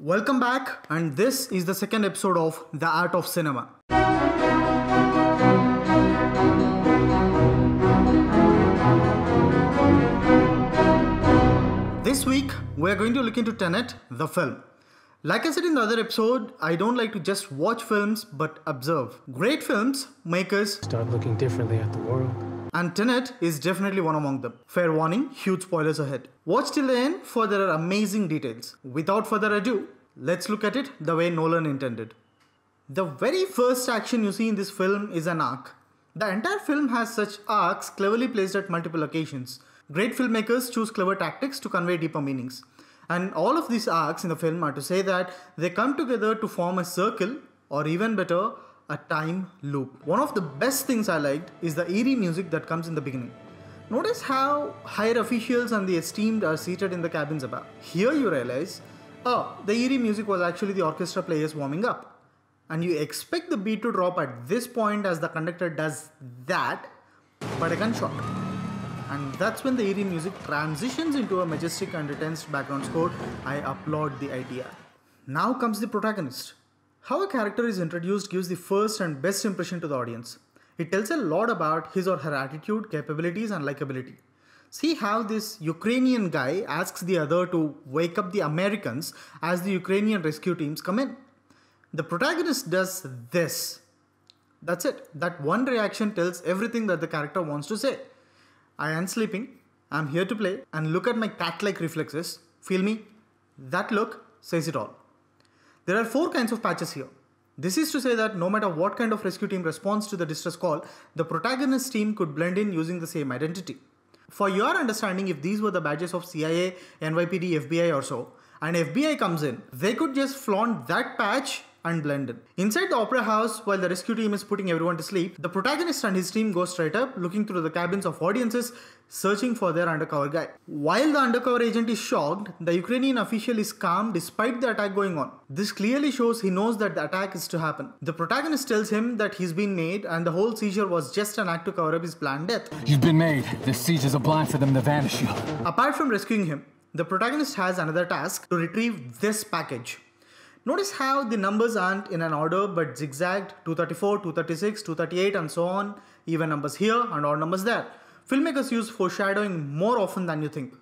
Welcome back, and this is the second episode of The Art of Cinema. This week, we're going to look into Tenet, the film. Like I said in the other episode, I don't like to just watch films but observe. Great films make us start looking differently at the world and Tenet is definitely one among them. Fair warning, huge spoilers ahead. Watch till the end for there are amazing details. Without further ado, let's look at it the way Nolan intended. The very first action you see in this film is an arc. The entire film has such arcs cleverly placed at multiple occasions. Great filmmakers choose clever tactics to convey deeper meanings. And all of these arcs in the film are to say that they come together to form a circle, or even better, a time loop. One of the best things I liked is the eerie music that comes in the beginning. Notice how higher officials and the esteemed are seated in the cabins above. Here you realize, oh, the eerie music was actually the orchestra players warming up. And you expect the beat to drop at this point as the conductor does that, but a gunshot. And that's when the eerie music transitions into a majestic and intense background score. I applaud the idea. Now comes the protagonist. How a character is introduced gives the first and best impression to the audience. It tells a lot about his or her attitude, capabilities, and likability. See how this Ukrainian guy asks the other to wake up the Americans as the Ukrainian rescue teams come in. The protagonist does this. That's it. That one reaction tells everything that the character wants to say. I am sleeping, I'm here to play, and look at my cat like reflexes. Feel me? That look says it all. There are four kinds of patches here. This is to say that no matter what kind of rescue team responds to the distress call, the protagonist team could blend in using the same identity. For your understanding, if these were the badges of CIA, NYPD, FBI or so, and FBI comes in, they could just flaunt that patch and Inside the opera house, while the rescue team is putting everyone to sleep, the protagonist and his team go straight up, looking through the cabins of audiences, searching for their undercover guy. While the undercover agent is shocked, the Ukrainian official is calm despite the attack going on. This clearly shows he knows that the attack is to happen. The protagonist tells him that he's been made and the whole seizure was just an act to cover up his planned death. You've been made. This seizure is a blind for them to vanish you. Apart from rescuing him, the protagonist has another task to retrieve this package. Notice how the numbers aren't in an order but zigzagged 234, 236, 238 and so on, even numbers here and odd numbers there. Filmmakers use foreshadowing more often than you think.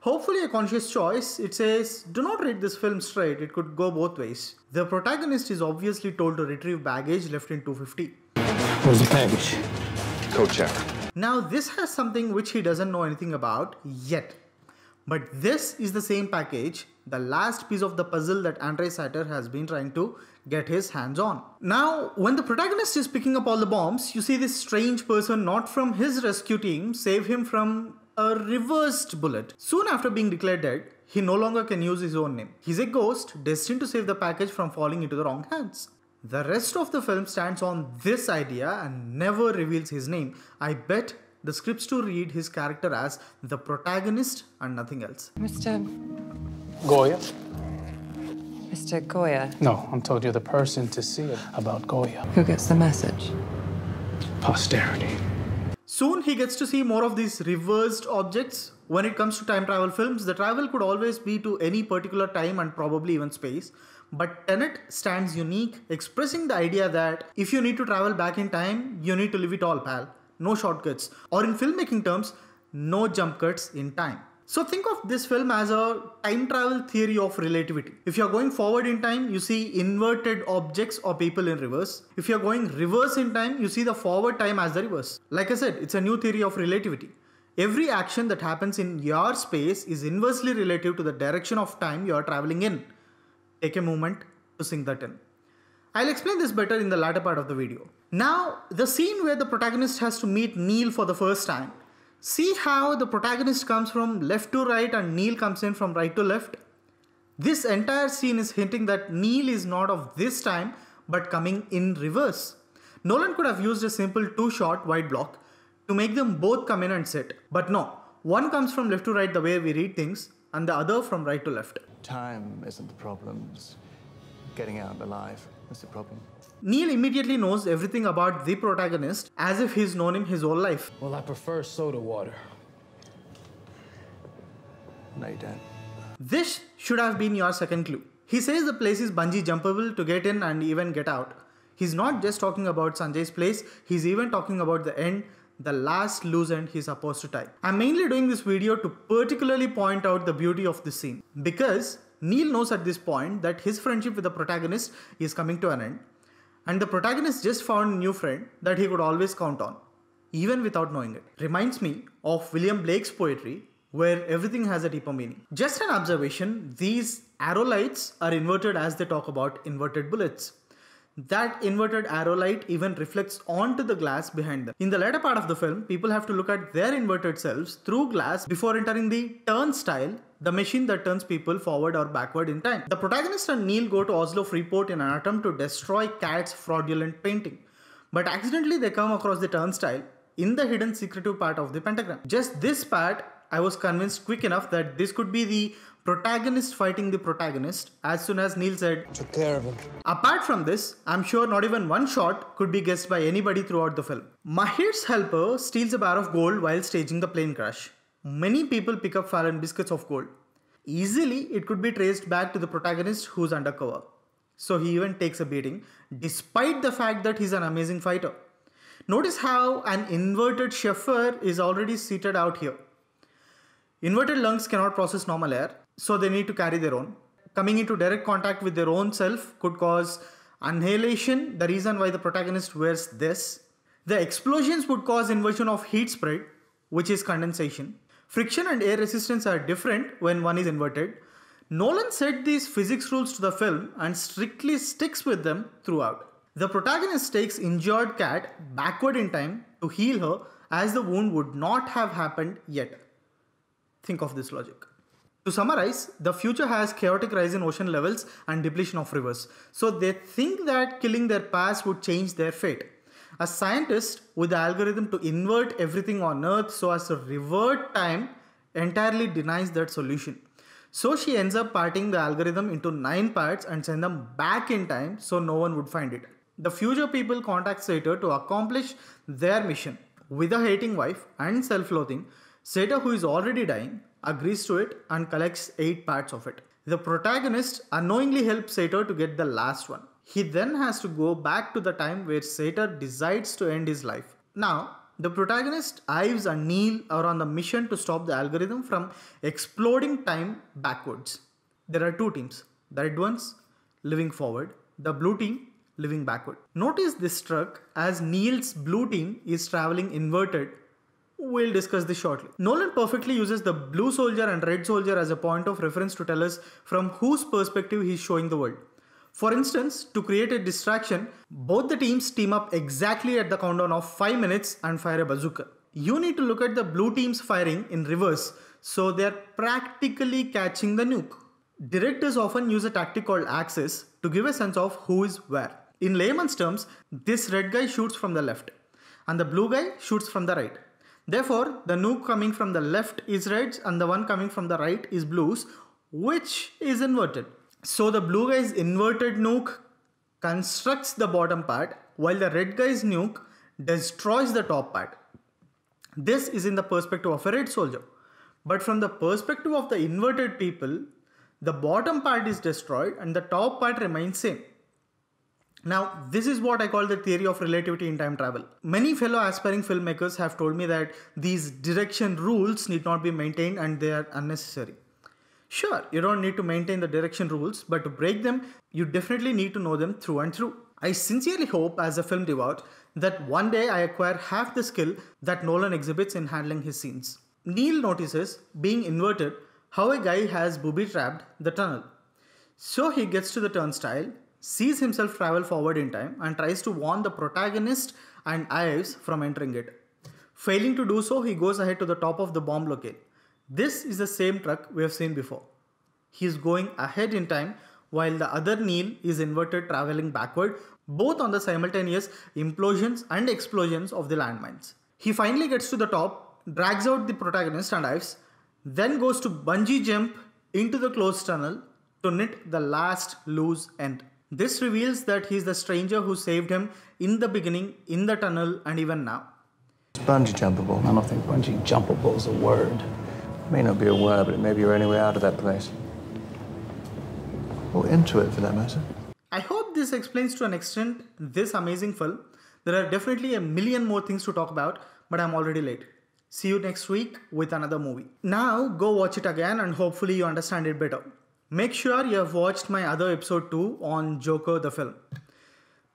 Hopefully a conscious choice, it says, do not read this film straight, it could go both ways. The protagonist is obviously told to retrieve baggage left in 250. Where's the baggage? Coat check. Now this has something which he doesn't know anything about yet. But this is the same package, the last piece of the puzzle that Andre Satter has been trying to get his hands on. Now, when the protagonist is picking up all the bombs, you see this strange person not from his rescue team save him from a reversed bullet. Soon after being declared dead, he no longer can use his own name. He's a ghost destined to save the package from falling into the wrong hands. The rest of the film stands on this idea and never reveals his name. I bet the scripts to read his character as the protagonist and nothing else. Mr. Goya? Mr. Goya? No, I'm told you're the person to see about Goya. Who gets the message? Posterity. Soon he gets to see more of these reversed objects. When it comes to time travel films, the travel could always be to any particular time and probably even space. But Tenet stands unique, expressing the idea that if you need to travel back in time, you need to live it all, pal no shortcuts, or in filmmaking terms, no jump cuts in time. So think of this film as a time travel theory of relativity. If you're going forward in time, you see inverted objects or people in reverse. If you're going reverse in time, you see the forward time as the reverse. Like I said, it's a new theory of relativity. Every action that happens in your space is inversely relative to the direction of time you are traveling in. Take a moment to sink that in. I'll explain this better in the latter part of the video. Now, the scene where the protagonist has to meet Neil for the first time. See how the protagonist comes from left to right and Neil comes in from right to left? This entire scene is hinting that Neil is not of this time but coming in reverse. Nolan could have used a simple two shot wide block to make them both come in and sit. But no, one comes from left to right the way we read things and the other from right to left. Time isn't the problem, it's getting out alive the problem. Neil immediately knows everything about the protagonist as if he's known him his whole life. Well, I prefer soda water. No, you don't. This should have been your second clue. He says the place is bungee jumpable to get in and even get out. He's not just talking about Sanjay's place, he's even talking about the end, the last loose end he's supposed to tie. I'm mainly doing this video to particularly point out the beauty of this scene because Neil knows at this point that his friendship with the protagonist is coming to an end, and the protagonist just found a new friend that he could always count on, even without knowing it. Reminds me of William Blake's poetry, where everything has a deeper meaning. Just an observation these arrow lights are inverted as they talk about inverted bullets. That inverted arrow light even reflects onto the glass behind them. In the latter part of the film, people have to look at their inverted selves through glass before entering the turnstile the machine that turns people forward or backward in time. The protagonist and Neil go to Oslo Freeport in an attempt to destroy Cat's fraudulent painting. But accidentally they come across the turnstile in the hidden secretive part of the pentagram. Just this part I was convinced quick enough that this could be the protagonist fighting the protagonist as soon as Neil said, Took care of him. Apart from this, I'm sure not even one shot could be guessed by anybody throughout the film. Mahir's helper steals a bar of gold while staging the plane crash. Many people pick up Fallon biscuits of gold. Easily, it could be traced back to the protagonist who's undercover. So he even takes a beating, despite the fact that he's an amazing fighter. Notice how an inverted chauffeur is already seated out here. Inverted lungs cannot process normal air, so they need to carry their own. Coming into direct contact with their own self could cause inhalation, the reason why the protagonist wears this. The explosions would cause inversion of heat spread, which is condensation. Friction and air resistance are different when one is inverted. Nolan set these physics rules to the film and strictly sticks with them throughout. The protagonist takes injured cat backward in time to heal her as the wound would not have happened yet. Think of this logic. To summarize, the future has chaotic rise in ocean levels and depletion of rivers. So they think that killing their past would change their fate. A scientist with the algorithm to invert everything on Earth so as to revert time entirely denies that solution. So she ends up parting the algorithm into nine parts and send them back in time so no one would find it. The future people contact Sator to accomplish their mission. With a hating wife and self-loathing, Seta, who is already dying, agrees to it and collects 8 parts of it. The protagonist unknowingly helps Sator to get the last one. He then has to go back to the time where Sator decides to end his life. Now, the protagonist, Ives and Neil are on the mission to stop the algorithm from exploding time backwards. There are two teams, the red ones living forward, the blue team living backward. Notice this truck as Neil's blue team is traveling inverted We'll discuss this shortly. Nolan perfectly uses the blue soldier and red soldier as a point of reference to tell us from whose perspective he's showing the world. For instance, to create a distraction, both the teams team up exactly at the countdown of 5 minutes and fire a bazooka. You need to look at the blue team's firing in reverse, so they're practically catching the nuke. Directors often use a tactic called axis to give a sense of who is where. In layman's terms, this red guy shoots from the left and the blue guy shoots from the right. Therefore, the nuke coming from the left is reds and the one coming from the right is blues, which is inverted. So the blue guy's inverted nuke constructs the bottom part while the red guy's nuke destroys the top part. This is in the perspective of a red soldier. But from the perspective of the inverted people, the bottom part is destroyed and the top part remains same. Now, this is what I call the theory of relativity in time travel. Many fellow aspiring filmmakers have told me that these direction rules need not be maintained and they are unnecessary. Sure, you don't need to maintain the direction rules, but to break them, you definitely need to know them through and through. I sincerely hope, as a film devout, that one day I acquire half the skill that Nolan exhibits in handling his scenes. Neil notices, being inverted, how a guy has booby trapped the tunnel. So he gets to the turnstile sees himself travel forward in time and tries to warn the protagonist and Ives from entering it. Failing to do so, he goes ahead to the top of the bomb locale. This is the same truck we have seen before. He is going ahead in time while the other Neil is inverted traveling backward both on the simultaneous implosions and explosions of the landmines. He finally gets to the top, drags out the protagonist and Ives, then goes to bungee jump into the closed tunnel to knit the last loose end. This reveals that he is the stranger who saved him in the beginning, in the tunnel, and even now. It's bungee jumpable. I don't think bungee jumpable is a word. It may not be a word, but it may be your only way out of that place. Or into it, for that matter. I hope this explains to an extent this amazing film. There are definitely a million more things to talk about, but I'm already late. See you next week with another movie. Now, go watch it again and hopefully you understand it better. Make sure you have watched my other episode too on Joker the film.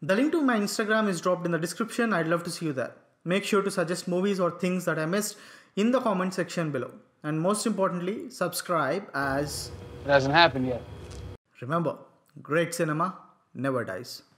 The link to my Instagram is dropped in the description. I'd love to see you there. Make sure to suggest movies or things that I missed in the comment section below. And most importantly, subscribe as it hasn't happened yet. Remember, great cinema never dies.